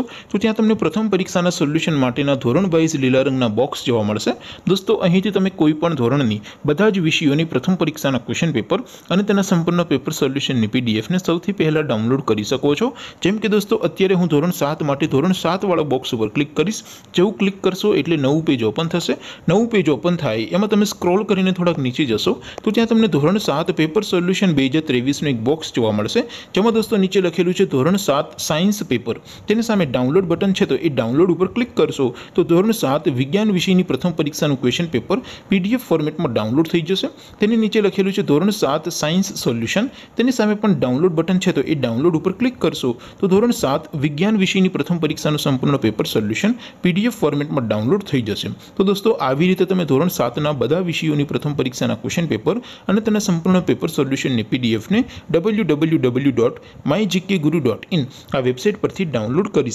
જશો તો ત્યાં તમને પ્રથમ પરીક્ષાના સોલ્યુશન માટેના ધોરણ વાઇઝ લીલા રંગના બોક્સ જોવા મળશે દોસ્તો અહીંથી તમે કોઈપણ ધોરણની બધા જ વિષયોની પ્રથમ પરીક્ષાના ક્વેશ્ચન પેપર અને તેના સંપૂર્ણ પેપર સોલ્યુશનની પીડીએફને સૌથી પહેલાં ડાઉનલોડ કરી શકો છો જેમ કે દોસ્તો અત્યારે હું ધોરણ સાત માટે ધોરણ સાતવાળા બોક્સ ઉપર ક્લિક કરીશ જેવું ક્લિક કરશો એટલે નવું પેજ ઓપન થશે નવું પેજ ઓપન થાય એમાં તમે સ્ક્રોલ કરીને થોડાક નીચે જશો તો ત્યાં તમને ધોરણ સાત પેપર સોલ્યુશન બે હજાર ત્રેવીસનું એક બોક્સ જોવા મળશે જેમાં દોસ્તો નીચે લખેલું છે ધોરણ સાત સાયન્સ પેપર તેની સામે ડાઉનલોડ બટન છે તો એ ડાઉનલોડ ઉપર ક્લિક કરશો તો ધોરણ 7 વિજ્ઞાન વિષયની પ્રથમ પરીક્ષાનું ક્વેશ્ચન પેપર પીડીએફ ફોર્મેટમાં ડાઉનલોડ થઈ જશે તેની નીચે લખેલું છે ધોરણ 7 સાયન્સ સોલ્યુશન તેની સામે પણ ડાઉનલોડ બટન છે તો એ ડાઉનલોડ ઉપર ક્લિક કરશો તો ધોરણ 7 વિજ્ઞાન વિષયની પ્રથમ પરીક્ષાનું સંપૂર્ણ પેપર સોલ્યુશન પીડીએફ ફોર્મેટમાં ડાઉનલોડ થઈ જશે તો દોસ્તો આવી રીતે તમે ધોરણ 7 ના બધા વિષયોની પ્રથમ પરીક્ષાના ક્વેશ્ચન પેપર અને તેના સંપૂર્ણ પેપર સોલ્યુશન ને પીડીએફ ને www.mygkguru.in આ વેબસાઈટ પરથી ડાઉનલોડ કરી